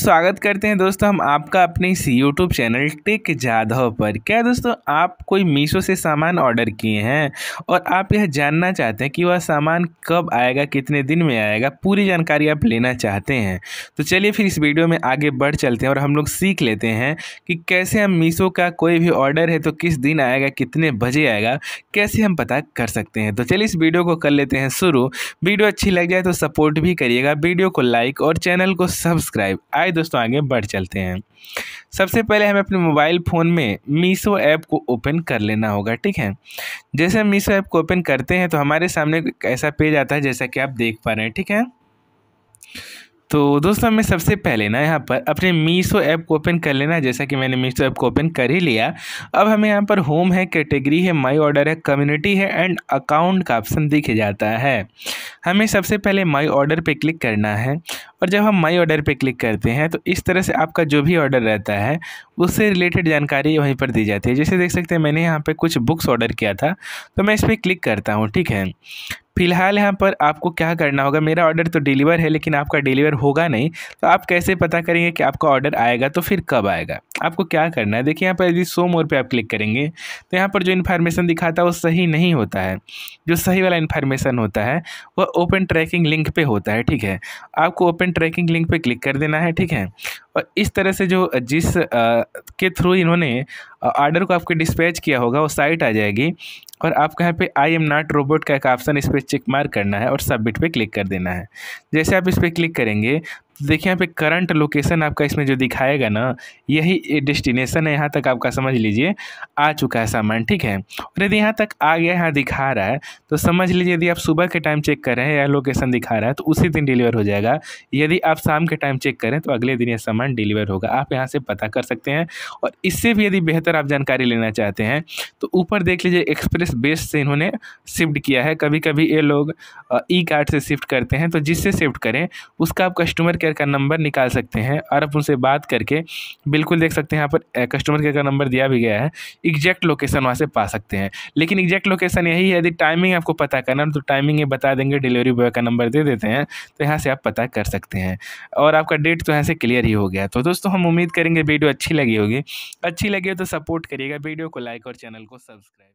स्वागत करते हैं दोस्तों हम आपका अपने इस यूट्यूब चैनल टेक जाधव पर क्या दोस्तों आप कोई मीशो से सामान ऑर्डर किए हैं और आप यह जानना चाहते हैं कि वह सामान कब आएगा कितने दिन में आएगा पूरी जानकारी आप लेना चाहते हैं तो चलिए फिर इस वीडियो में आगे बढ़ चलते हैं और हम लोग सीख लेते हैं कि कैसे हम मीशो का कोई भी ऑर्डर है तो किस दिन आएगा कितने बजे आएगा कैसे हम पता कर सकते हैं तो चलिए इस वीडियो को कर लेते हैं शुरू वीडियो अच्छी लग जाए तो सपोर्ट भी करिएगा वीडियो को लाइक और चैनल को सब्सक्राइब आज आइए दोस्तों आगे बढ़ चलते हैं सबसे पहले हमें अपने मोबाइल फ़ोन में मीशो ऐप को ओपन कर लेना होगा ठीक है जैसे हम मीशो ऐप को ओपन करते हैं तो हमारे सामने ऐसा पेज आता है जैसा कि आप देख पा रहे हैं ठीक है तो दोस्तों हमें सबसे पहले ना यहाँ पर अपने मीशो ऐप को ओपन कर लेना जैसा कि मैंने मीशो ऐप को ओपन कर ही लिया अब हमें यहाँ पर होम है कैटेगरी है माई ऑर्डर है कम्युनिटी है एंड अकाउंट का ऑप्शन दिख जाता है हमें सबसे पहले माई ऑर्डर पे क्लिक करना है और जब हम माई ऑर्डर पर क्लिक करते हैं तो इस तरह से आपका जो भी ऑर्डर रहता है उससे रिलेटेड जानकारी वहीं पर दी जाती है जैसे देख सकते हैं मैंने यहाँ पर कुछ बुक्स ऑर्डर किया था तो मैं इस पर क्लिक करता हूँ ठीक है फिलहाल यहाँ पर आपको क्या करना होगा मेरा ऑर्डर तो डिलीवर है लेकिन आपका डिलीवर होगा नहीं तो आप कैसे पता करेंगे कि आपका ऑर्डर आएगा तो फिर कब आएगा आपको क्या करना है देखिए यहाँ पर यदि सो मोर पर आप क्लिक करेंगे तो यहाँ पर जो इन्फॉर्मेशन दिखाता है वो सही नहीं होता है जो सही वाला इन्फॉर्मेशन होता है वह ओपन ट्रैकिंग लिंक पर होता है ठीक है आपको ओपन ट्रैकिंग लिंक पर क्लिक कर देना है ठीक है और इस तरह से जो जिस आ, के थ्रू इन्होंने ऑर्डर को आपके डिस्पैच किया होगा वो साइट आ जाएगी और आपको यहाँ पे आई एम नॉट रोबोट का एक ऑप्शन इस पर चेक मार करना है और सबमिट पे क्लिक कर देना है जैसे आप इस पर क्लिक करेंगे तो देखिए यहाँ पे करंट लोकेशन आपका इसमें जो दिखाएगा ना यही डेस्टिनेशन है यहाँ तक आपका समझ लीजिए आ चुका है सामान ठीक है और यदि यहाँ तक आ गया यहाँ दिखा रहा है तो समझ लीजिए यदि आप सुबह के टाइम चेक कर रहे हैं या लोकेशन दिखा रहा है तो उसी दिन डिलीवर हो जाएगा यदि आप शाम के टाइम चेक करें तो अगले दिन यह सामान सामान डिलीवर होगा आप यहाँ से पता कर सकते हैं और इससे भी यदि बेहतर आप जानकारी लेना चाहते हैं तो ऊपर देख लीजिए एक्सप्रेस बेस से इन्होंने शिफ्ट किया है कभी कभी ये लोग ई कार्ड से शिफ्ट करते हैं तो जिससे शिफ्ट करें उसका आप कस्टमर केयर का नंबर निकाल सकते हैं और आप उनसे बात करके बिल्कुल देख सकते हैं यहाँ पर कस्टमर केयर का नंबर दिया भी गया है एग्जैक्ट लोकेशन वहाँ से पा सकते हैं लेकिन एग्जैक्ट लोकेशन यही है यदि टाइमिंग आपको पता करना तो टाइमिंग ये बता देंगे डिलीवरी बॉय का नंबर दे देते हैं तो यहाँ से आप पता कर सकते हैं और आपका डेट तो यहाँ से क्लियर ही होगा गया तो दोस्तों हम उम्मीद करेंगे वीडियो अच्छी लगी होगी अच्छी लगी हो तो सपोर्ट करिएगा वीडियो को लाइक और चैनल को सब्सक्राइब